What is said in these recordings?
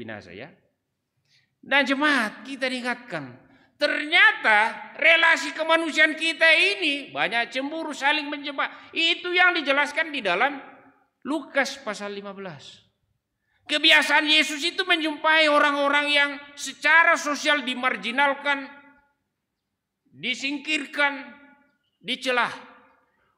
binasa ya. dan jemaat kita diingatkan, ternyata relasi kemanusiaan kita ini banyak cemburu saling menjebak. Itu yang dijelaskan di dalam Lukas pasal 15. Kebiasaan Yesus itu menjumpai orang-orang yang secara sosial dimarginalkan, disingkirkan, dicelah.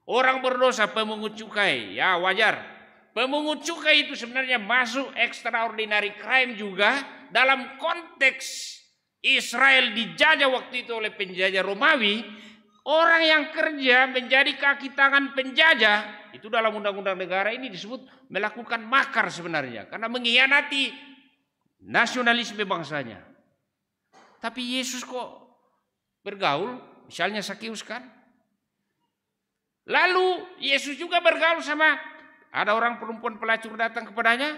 Orang berdosa pemungut cukai, ya wajar. Pemungut cukai itu sebenarnya masuk extraordinary crime juga dalam konteks Israel dijajah waktu itu oleh penjajah Romawi. Orang yang kerja menjadi kaki tangan penjajah itu dalam undang-undang negara ini disebut melakukan makar sebenarnya karena mengkhianati nasionalisme bangsanya. Tapi Yesus kok bergaul, misalnya Sakius kan? Lalu Yesus juga bergaul sama ada orang perempuan pelacur datang kepadanya.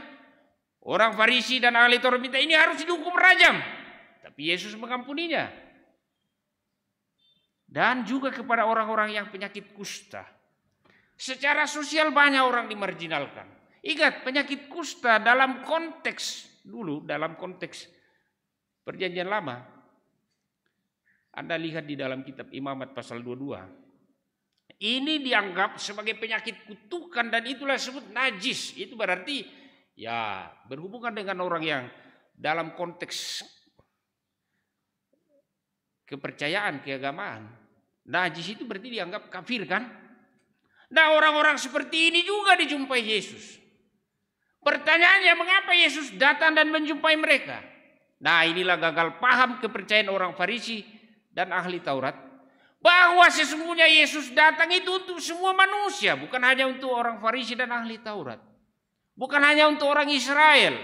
Orang Farisi dan ahli Taurat minta ini harus dihukum rajam. Tapi Yesus mengampuninya. Dan juga kepada orang-orang yang penyakit kusta. Secara sosial banyak orang dimarginalkan. Ingat penyakit kusta dalam konteks dulu dalam konteks perjanjian lama. Anda lihat di dalam kitab Imamat pasal 22. Ini dianggap sebagai penyakit kutukan dan itulah sebut najis. Itu berarti ya berhubungan dengan orang yang dalam konteks kepercayaan keagamaan. Najis itu berarti dianggap kafir kan? Nah orang-orang seperti ini juga dijumpai Yesus. Pertanyaannya mengapa Yesus datang dan menjumpai mereka? Nah inilah gagal paham kepercayaan orang Farisi dan ahli Taurat bahwa sesungguhnya Yesus datang itu untuk semua manusia, bukan hanya untuk orang Farisi dan ahli Taurat. Bukan hanya untuk orang Israel,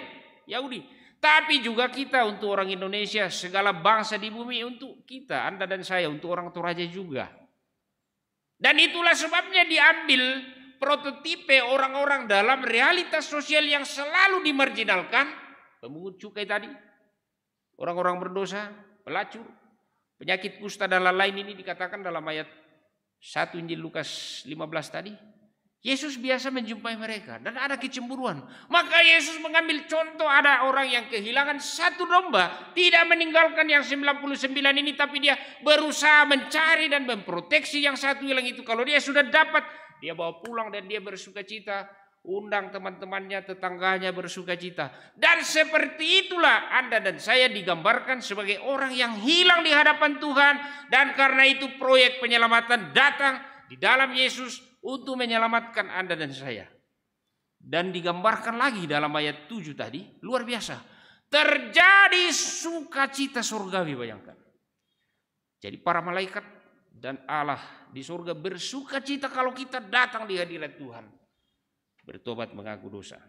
Yahudi, tapi juga kita untuk orang Indonesia, segala bangsa di bumi untuk kita, Anda dan saya, untuk orang Toraja juga. Dan itulah sebabnya diambil prototipe orang-orang dalam realitas sosial yang selalu dimarginalkan, pemungut cukai tadi, orang-orang berdosa, pelacur, Penyakit kusta dan lain-lain ini dikatakan dalam ayat 1 Injil Lukas 15 tadi. Yesus biasa menjumpai mereka dan ada kecemburuan. Maka Yesus mengambil contoh ada orang yang kehilangan satu domba. Tidak meninggalkan yang 99 ini tapi dia berusaha mencari dan memproteksi yang satu hilang itu. Kalau dia sudah dapat dia bawa pulang dan dia bersuka cita undang teman-temannya, tetangganya bersuka cita. Dan seperti itulah Anda dan saya digambarkan sebagai orang yang hilang di hadapan Tuhan. Dan karena itu proyek penyelamatan datang di dalam Yesus untuk menyelamatkan Anda dan saya. Dan digambarkan lagi dalam ayat 7 tadi, luar biasa. Terjadi sukacita surga bayangkan. Jadi para malaikat dan Allah di surga bersukacita kalau kita datang di hadirat Tuhan bertobat mengaku dosa.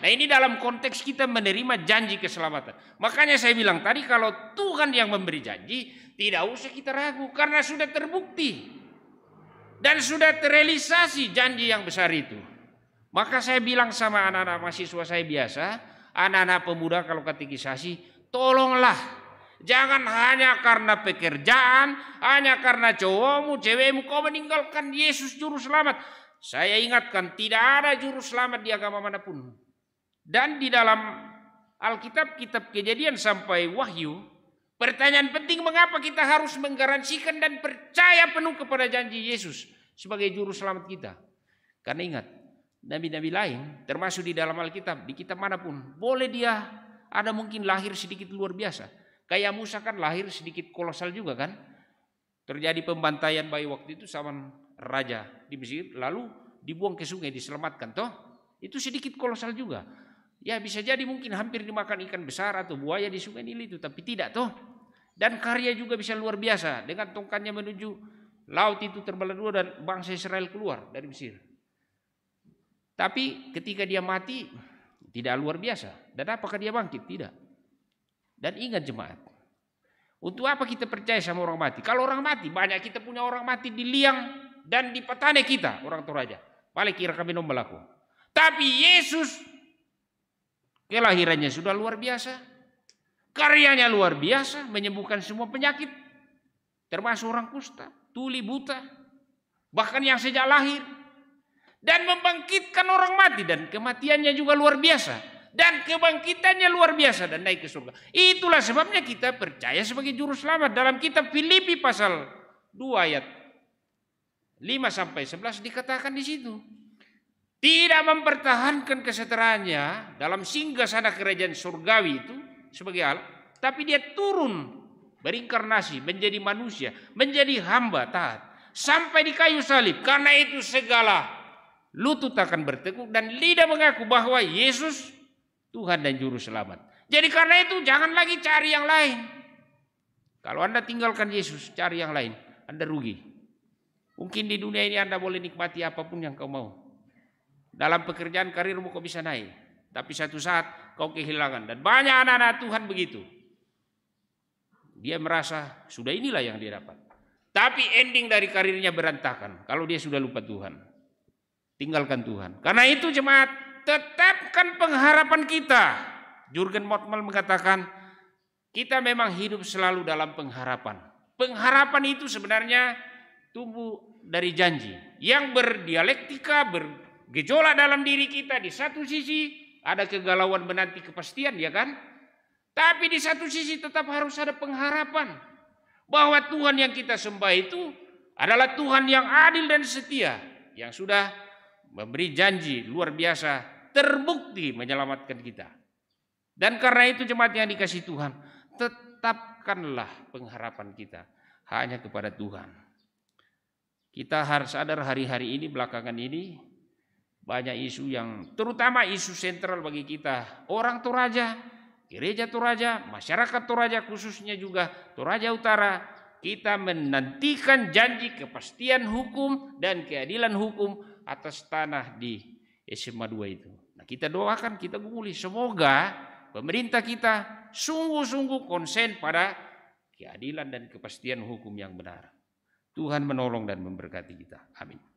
Nah ini dalam konteks kita menerima janji keselamatan. Makanya saya bilang tadi kalau Tuhan yang memberi janji tidak usah kita ragu karena sudah terbukti. Dan sudah terrealisasi janji yang besar itu. Maka saya bilang sama anak-anak mahasiswa saya biasa, anak-anak pemuda kalau ketikisasi tolonglah Jangan hanya karena pekerjaan, hanya karena cowokmu, cewekmu, kau meninggalkan Yesus Juru Selamat. Saya ingatkan tidak ada juru selamat di agama manapun. Dan di dalam Alkitab kitab kejadian sampai wahyu. Pertanyaan penting mengapa kita harus menggaransikan dan percaya penuh kepada janji Yesus sebagai juru selamat kita. Karena ingat nabi-nabi lain termasuk di dalam Alkitab di kitab manapun boleh dia ada mungkin lahir sedikit luar biasa. Kayak Musa kan lahir sedikit kolosal juga kan. Terjadi pembantaian bayi waktu itu sama raja di Mesir lalu dibuang ke sungai diselamatkan toh itu sedikit kolosal juga ya bisa jadi mungkin hampir dimakan ikan besar atau buaya di sungai Nil itu tapi tidak toh dan karya juga bisa luar biasa dengan tongkatnya menuju laut itu terbelah dua dan bangsa Israel keluar dari Mesir tapi ketika dia mati tidak luar biasa dan apakah dia bangkit tidak dan ingat jemaat untuk apa kita percaya sama orang mati? Kalau orang mati, banyak kita punya orang mati di liang dan di petani kita orang Toraja. paling kira kami nombalaku. Tapi Yesus kelahirannya sudah luar biasa. Karyanya luar biasa menyembuhkan semua penyakit. Termasuk orang kusta, tuli, buta. Bahkan yang sejak lahir. Dan membangkitkan orang mati. Dan kematiannya juga luar biasa dan kebangkitannya luar biasa dan naik ke surga. Itulah sebabnya kita percaya sebagai juru selamat dalam kitab Filipi pasal 2 ayat 5 sampai 11 dikatakan di situ. Tidak mempertahankan keseteraannya dalam singgah sana kerajaan surgawi itu sebagai Allah. Tapi dia turun berinkarnasi menjadi manusia, menjadi hamba taat. Sampai di kayu salib. Karena itu segala lutut akan berteguk dan lidah mengaku bahwa Yesus Tuhan dan Juru Selamat. Jadi karena itu jangan lagi cari yang lain. Kalau Anda tinggalkan Yesus, cari yang lain. Anda rugi. Mungkin di dunia ini Anda boleh nikmati apapun yang kau mau. Dalam pekerjaan karirmu kau bisa naik. Tapi satu saat kau kehilangan. Dan banyak anak-anak Tuhan begitu. Dia merasa sudah inilah yang dia dapat. Tapi ending dari karirnya berantakan. Kalau dia sudah lupa Tuhan. Tinggalkan Tuhan. Karena itu jemaat tetapkan pengharapan kita. Jurgen Motmel mengatakan kita memang hidup selalu dalam pengharapan. Pengharapan itu sebenarnya tumbuh dari janji yang berdialektika bergejolak dalam diri kita di satu sisi ada kegalauan menanti kepastian ya kan tapi di satu sisi tetap harus ada pengharapan bahwa Tuhan yang kita sembah itu adalah Tuhan yang adil dan setia yang sudah memberi janji luar biasa terbukti menyelamatkan kita. Dan karena itu jemaat yang dikasih Tuhan, tetapkanlah pengharapan kita hanya kepada Tuhan. Kita harus sadar hari-hari ini belakangan ini banyak isu yang terutama isu sentral bagi kita. Orang Toraja, gereja Toraja, masyarakat Toraja khususnya juga Toraja Utara. Kita menantikan janji kepastian hukum dan keadilan hukum atas tanah di SMA 2 itu. Nah, kita doakan, kita gumuli. Semoga pemerintah kita sungguh-sungguh konsen pada keadilan dan kepastian hukum yang benar. Tuhan menolong dan memberkati kita. Amin.